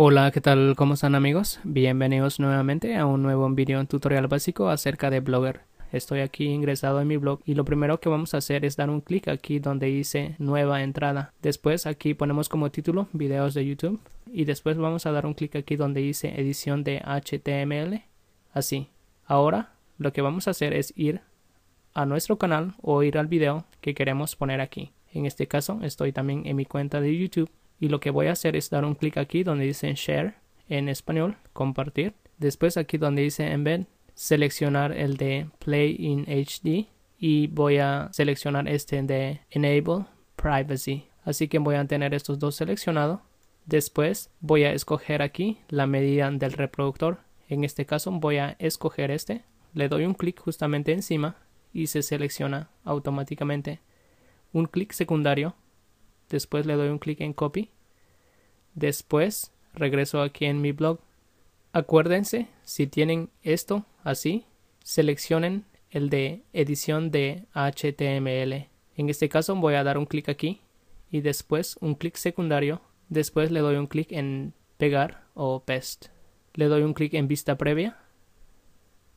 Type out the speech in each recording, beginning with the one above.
Hola, ¿qué tal? ¿Cómo están amigos? Bienvenidos nuevamente a un nuevo video, tutorial básico acerca de Blogger. Estoy aquí ingresado en mi blog y lo primero que vamos a hacer es dar un clic aquí donde dice nueva entrada. Después aquí ponemos como título videos de YouTube y después vamos a dar un clic aquí donde dice edición de HTML. Así. Ahora lo que vamos a hacer es ir a nuestro canal o ir al video que queremos poner aquí. En este caso estoy también en mi cuenta de YouTube y lo que voy a hacer es dar un clic aquí donde dice share en español, compartir. Después aquí donde dice embed, seleccionar el de play in HD y voy a seleccionar este de enable privacy. Así que voy a tener estos dos seleccionados. Después voy a escoger aquí la medida del reproductor. En este caso voy a escoger este. Le doy un clic justamente encima y se selecciona automáticamente. Un clic secundario después le doy un clic en copy, después regreso aquí en mi blog. Acuérdense, si tienen esto así, seleccionen el de edición de HTML. En este caso voy a dar un clic aquí y después un clic secundario, después le doy un clic en pegar o paste. Le doy un clic en vista previa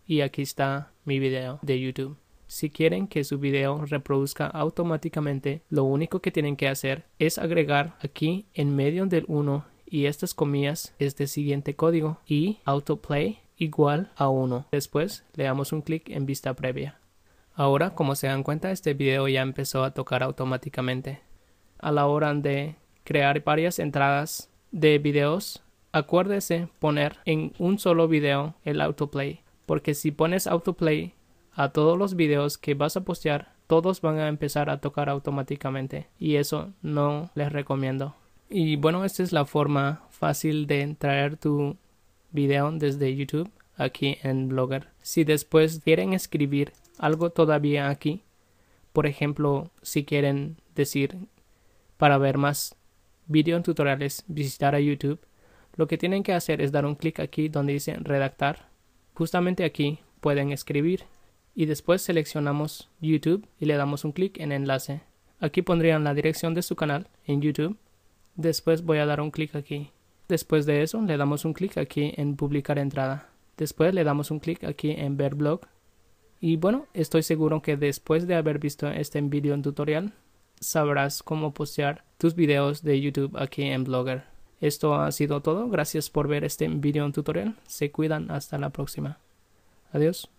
y aquí está mi video de YouTube. Si quieren que su video reproduzca automáticamente, lo único que tienen que hacer es agregar aquí en medio del 1 y estas comillas este siguiente código y autoplay igual a 1. Después le damos un clic en vista previa. Ahora, como se dan cuenta, este video ya empezó a tocar automáticamente. A la hora de crear varias entradas de videos, acuérdese poner en un solo video el autoplay, porque si pones autoplay a todos los videos que vas a postear, todos van a empezar a tocar automáticamente y eso no les recomiendo. Y bueno, esta es la forma fácil de traer tu video desde YouTube aquí en Blogger. Si después quieren escribir algo todavía aquí, por ejemplo, si quieren decir para ver más video tutoriales, visitar a YouTube, lo que tienen que hacer es dar un clic aquí donde dice redactar. Justamente aquí pueden escribir y después seleccionamos YouTube y le damos un clic en enlace. Aquí pondrían la dirección de su canal en YouTube. Después voy a dar un clic aquí. Después de eso le damos un clic aquí en publicar entrada. Después le damos un clic aquí en ver blog. Y bueno, estoy seguro que después de haber visto este video en tutorial, sabrás cómo postear tus videos de YouTube aquí en Blogger. Esto ha sido todo. Gracias por ver este video en tutorial. Se cuidan. Hasta la próxima. Adiós.